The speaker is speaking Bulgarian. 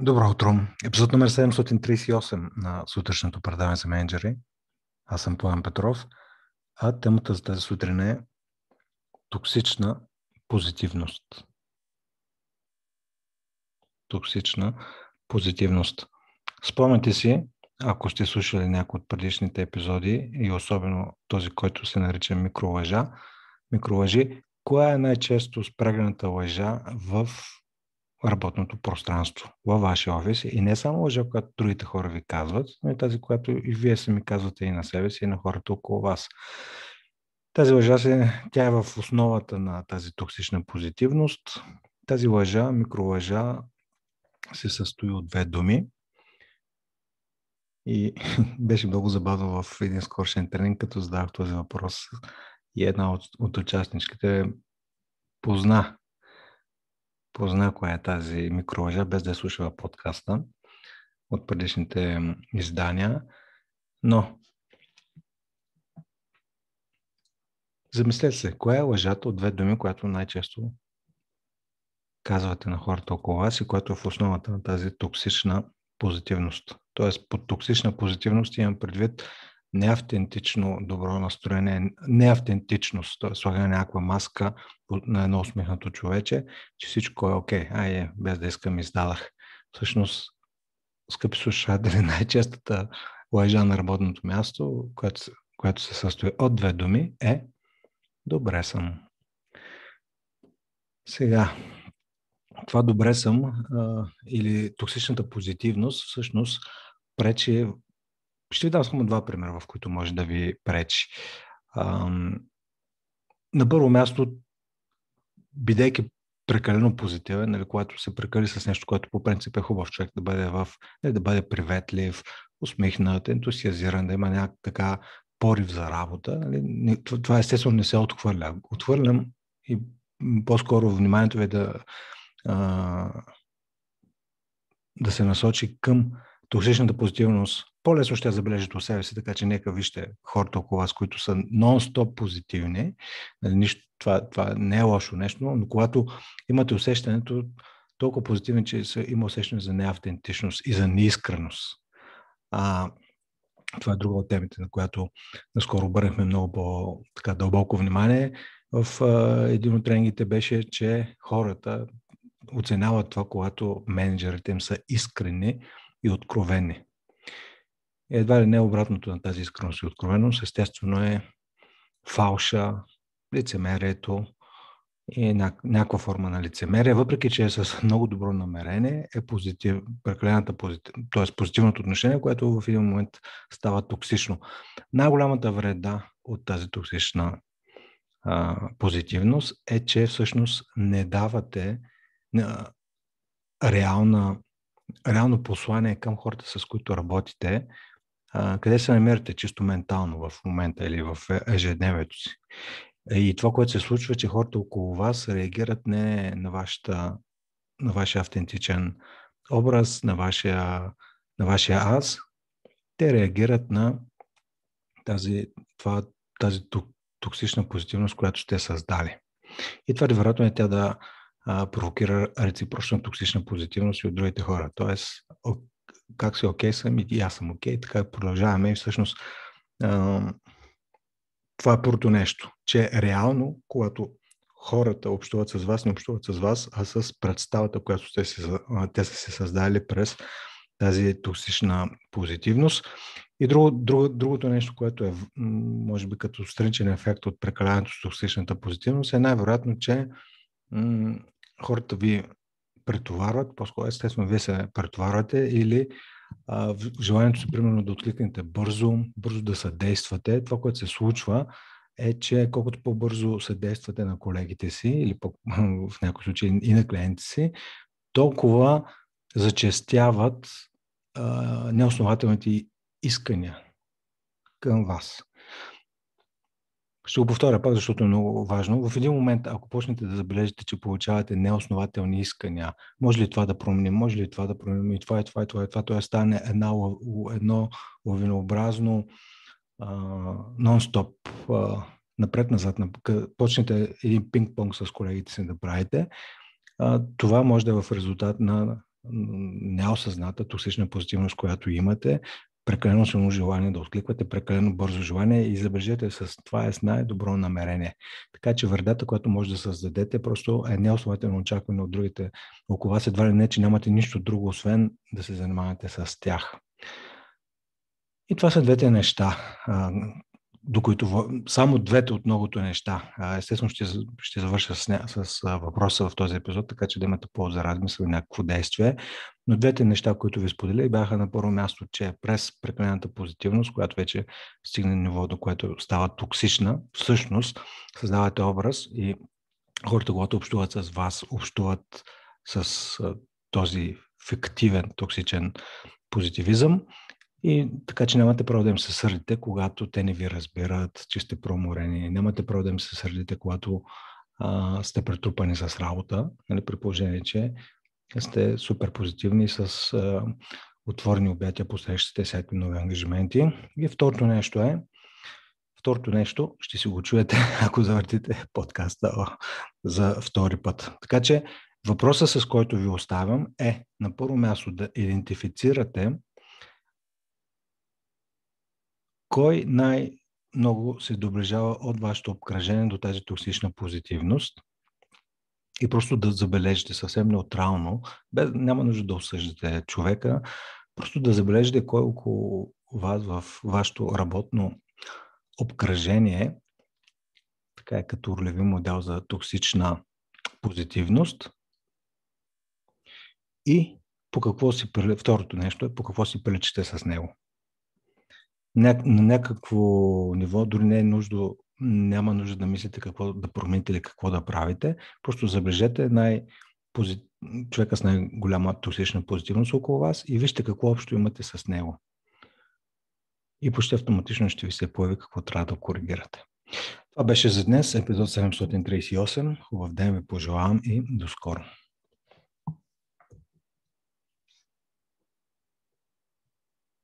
Добро утро. Епизод номер 738 на сутрешното предаване за менеджери. Аз съм План Петров, а темата за тази сутрин е токсична позитивност. Токсична позитивност. Спомняте си, ако сте слушали някои от предишните епизоди и особено този, който се нарича микролъжа, микролъжи, коя е най-често спрегната лъжа в работното пространство, във вашия офис и не само лъжа, която другите хора ви казват, но и тази, която и вие сами казвате и на себе си, и на хората около вас. Тази лъжа се, тя е в основата на тази токсична позитивност. Тази лъжа, микролъжа, се състои от две думи. И беше много забавно в един скоршен тренинг, като задах този въпрос. И една от, от участничките позна позна коя е тази микролъжа, без да е слушала подкаста от предишните издания. Но замислете се, коя е лъжата от две думи, която най-често казвате на хората около вас и която е в основата на тази токсична позитивност. Тоест, под токсична позитивност имам предвид неавтентично добро настроение, неавтентичност, т.е. слагане някаква маска на едно усмихнато човече, че всичко е окей, okay. айде, без да искам издадах. Всъщност, скъпи слушатели, най-честата лъжа на работното място, което което се състои от две думи, е добре съм. Сега, това добре съм а, или токсичната позитивност всъщност пречи ще ви дам само два примера, в които може да ви пречи. Ам, на първо място, бидейки прекалено позитивен, нали, когато се прекали с нещо, което по принцип е хубав човек да бъде в, нали, да бъде приветлив, усмихнат, ентусиазиран, да има някакъв така порив за работа. Нали, това естествено не се отхвърля. Отхвърлям и по-скоро вниманието ви е да, а, да се насочи към токсичната позитивност по-лесно ще забележат у себе си, така че нека вижте хората около вас, които са нон-стоп позитивни. Нали, нищо, това, това не е лошо нещо, но когато имате усещането толкова позитивни, че са, има усещане за неавтентичност и за неискреност. А, това е друга от темите, на която наскоро обърнахме много по-дълбоко внимание. В а, един от тренингите беше, че хората оценяват това, когато менеджерите им са искрени и откровени. Едва ли не обратното на тази искреност и откровеност, естествено е фалша, лицемерието и е някаква форма на лицемерие, въпреки че е с много добро намерение, е позитив, прекалената позитив, т.е. позитивното отношение, което в един момент става токсично. Най-голямата вреда от тази токсична а, позитивност е, че всъщност не давате а, реална реално послание към хората, с които работите, къде се намирате чисто ментално в момента или в е, ежедневието си. И това, което се случва, че хората около вас реагират не на, вашата, на вашия автентичен образ, на вашия, на вашия аз, те реагират на тази, това, тази токсична позитивност, която ще създали. И това вероятно е тя да, а, провокира реципрочна токсична позитивност и от другите хора. Тоест, как си окей okay съм и аз съм окей, okay, така продължаваме и всъщност а, това е първото нещо, че реално, когато хората общуват с вас, не общуват с вас, а с представата, която те, си, те са се създали през тази токсична позитивност. И друго, друго, другото нещо, което е, може би, като страничен ефект от прекаляването с токсичната позитивност, е най-вероятно, че м- хората ви претоварват, по-скоро естествено вие се претоварвате или а, желанието си примерно да откликнете бързо, бързо да съдействате. Това, което се случва е, че колкото по-бързо съдействате на колегите си или по- в някои случаи и на клиентите си, толкова зачестяват а, неоснователните искания към вас. Ще го повторя пак, защото е много важно. В един момент, ако почнете да забележите, че получавате неоснователни искания, може ли това да променим, може ли това да променим и това, и това, и това, и това, това стане една, едно лавинообразно нон-стоп напред-назад, почнете един пинг-понг с колегите си да правите, а, това може да е в резултат на неосъзната токсична позитивност, която имате, прекалено силно желание, да откликвате прекалено бързо желание и забележете с това е с най-добро намерение. Така че вредата, която може да създадете, просто е неоснователно очакване от другите около вас, едва ли не, че нямате нищо друго, освен да се занимавате с тях. И това са двете неща, до които само двете от многото неща. Естествено ще, ще завърша с, с въпроса в този епизод, така че да имате повод за размисъл и някакво действие. Но двете неща, които ви споделя, бяха на първо място, че през прекалената позитивност, която вече стигне ниво, до което става токсична, всъщност създавате образ и хората, когато общуват с вас, общуват с този фиктивен, токсичен позитивизъм и така че нямате право да им се сърдите, когато те не ви разбират, че сте проморени. Нямате право да им се сърдите, когато а, сте претрупани с работа, нали, при положение, че сте супер позитивни с а, отворени обятия, посрещате всякакви нови ангажименти. И второто нещо е, второто нещо ще си го чуете, ако завъртите подкаста о, за втори път. Така че въпросът, с който ви оставям е на първо място да идентифицирате кой най-много се доближава от вашето обкръжение до тази токсична позитивност? И просто да забележите съвсем неутрално, без, няма нужда да осъждате човека, просто да забележите кой около вас в вашето работно обкръжение, така е като ролеви модел за токсична позитивност. И по какво си, второто нещо е по какво си приличате с него на някакво ниво, дори не е нужда, няма нужда да мислите какво да промените или какво да правите. Просто забележете най пози... човека с най-голяма токсична позитивност около вас и вижте какво общо имате с него. И почти автоматично ще ви се появи какво трябва да коригирате. Това беше за днес, епизод 738. Хубав ден ви пожелавам и до скоро.